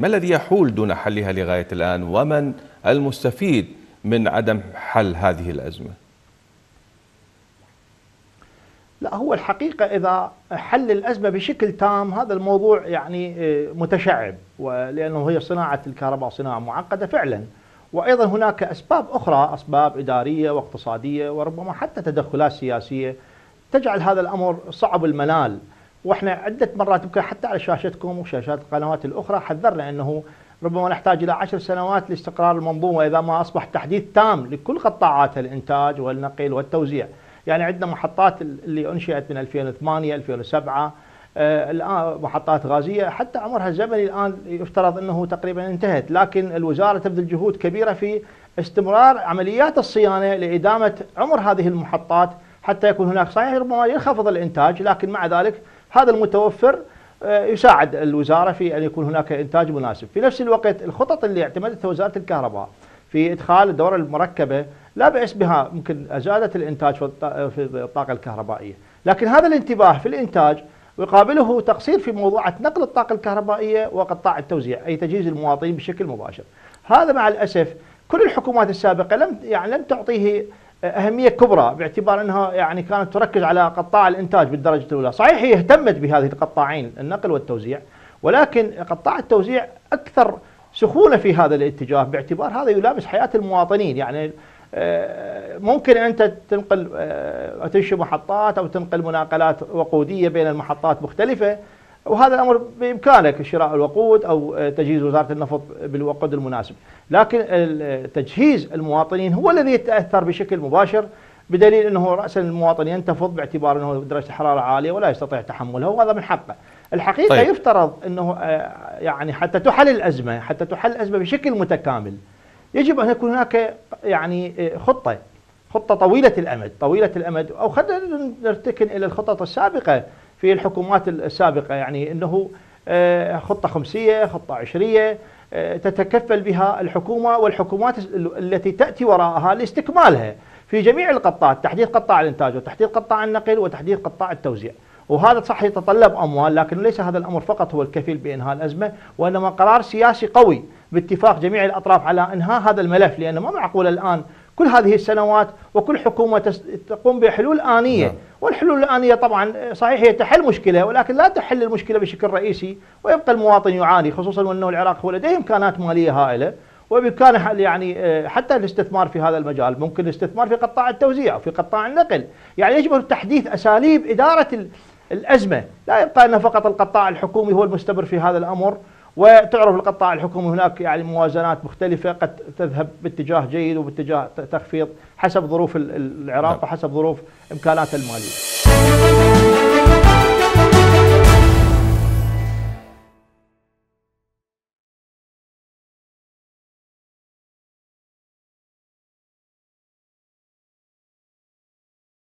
ما الذي يحول دون حلها لغاية الآن ومن المستفيد من عدم حل هذه الأزمة لا هو الحقيقة إذا حل الأزمة بشكل تام هذا الموضوع يعني آه، متشعب لأنه هي صناعة الكهرباء صناعة معقدة فعلا وأيضا هناك أسباب أخرى أسباب إدارية واقتصادية وربما حتى تدخلات سياسية تجعل هذا الأمر صعب المنال واحنا عده مرات يمكن حتى على شاشتكم وشاشات القنوات الاخرى حذرنا انه ربما نحتاج الى عشر سنوات لاستقرار المنظومه اذا ما اصبح تحديث تام لكل قطاعات الانتاج والنقل والتوزيع. يعني عندنا محطات اللي انشئت من 2008 2007 آه، الان محطات غازيه حتى عمرها الزمني الان يفترض انه تقريبا انتهت، لكن الوزاره تبذل جهود كبيره في استمرار عمليات الصيانه لادامه عمر هذه المحطات حتى يكون هناك صحيح ربما ينخفض الانتاج لكن مع ذلك هذا المتوفر آه، يساعد الوزارة في أن يكون هناك إنتاج مناسب في نفس الوقت الخطط اللي اعتمدتها وزارة الكهرباء في إدخال الدورة المركبة لا بأس بها ممكن زادت الإنتاج في الطاقة الكهربائية لكن هذا الانتباه في الإنتاج يقابله تقصير في موضوعات نقل الطاقة الكهربائية وقطاع التوزيع أي تجهيز المواطنين بشكل مباشر هذا مع الأسف كل الحكومات السابقة لم يعني لم تعطيه أهمية كبرى باعتبار أنها يعني كانت تركز على قطاع الإنتاج بالدرجة الأولى صحيح هي اهتمت بهذه القطاعين النقل والتوزيع ولكن قطاع التوزيع أكثر سخونة في هذا الاتجاه باعتبار هذا يلامس حياة المواطنين يعني آه، ممكن أنت تنقل آه، تنشئ محطات أو تنقل مناقلات وقودية بين المحطات مختلفة وهذا الأمر بإمكانك شراء الوقود أو آه، تجهيز وزارة النفط بالوقود المناسب لكن آه، تجهيز المواطنين هو الذي يتأثر بشكل مباشر بدليل أنه راسا المواطن ينتفض باعتبار أنه درجة الحرارة عالية ولا يستطيع تحملها وهذا من حقه الحقيقة طيب. يفترض أنه آه، يعني حتى تحل الأزمة حتى تحل الأزمة بشكل متكامل يجب أن يكون هناك يعني خطة خطة طويلة الأمد طويلة الأمد أو خلينا نرتكن إلى الخطط السابقة في الحكومات السابقة يعني أنه آه، خطة خمسية خطة عشرية آه، تتكفل بها الحكومة والحكومات التي تأتي وراءها لاستكمالها في جميع القطاعات تحديد قطاع الإنتاج وتحديد قطاع النقل وتحديد قطاع التوزيع وهذا صح يتطلب أموال لكن ليس هذا الأمر فقط هو الكفيل بإنهاء الأزمة وإنما قرار سياسي قوي باتفاق جميع الأطراف على إنهاء هذا الملف لأنه ما معقول الآن كل هذه السنوات وكل حكومة تقوم بحلول آنية نعم. والحلول الآنية طبعا صحيح هي تحل مشكلة ولكن لا تحل المشكلة بشكل رئيسي ويبقى المواطن يعاني خصوصا وأنه العراق هو لديه إمكانات مالية هائلة وبامكانه يعني آه، حتى الاستثمار في هذا المجال ممكن الاستثمار في قطاع التوزيع وفي قطاع النقل يعني يجب تحديث أساليب إدارة الأزمة لا يبقى أن فقط القطاع الحكومي هو المستمر في هذا الأمر وتعرف القطاع الحكومي هناك يعني موازنات مختلفة قد تذهب باتجاه جيد وباتجاه تخفيض حسب ظروف العراق نعم. وحسب ظروف إمكاناته المالية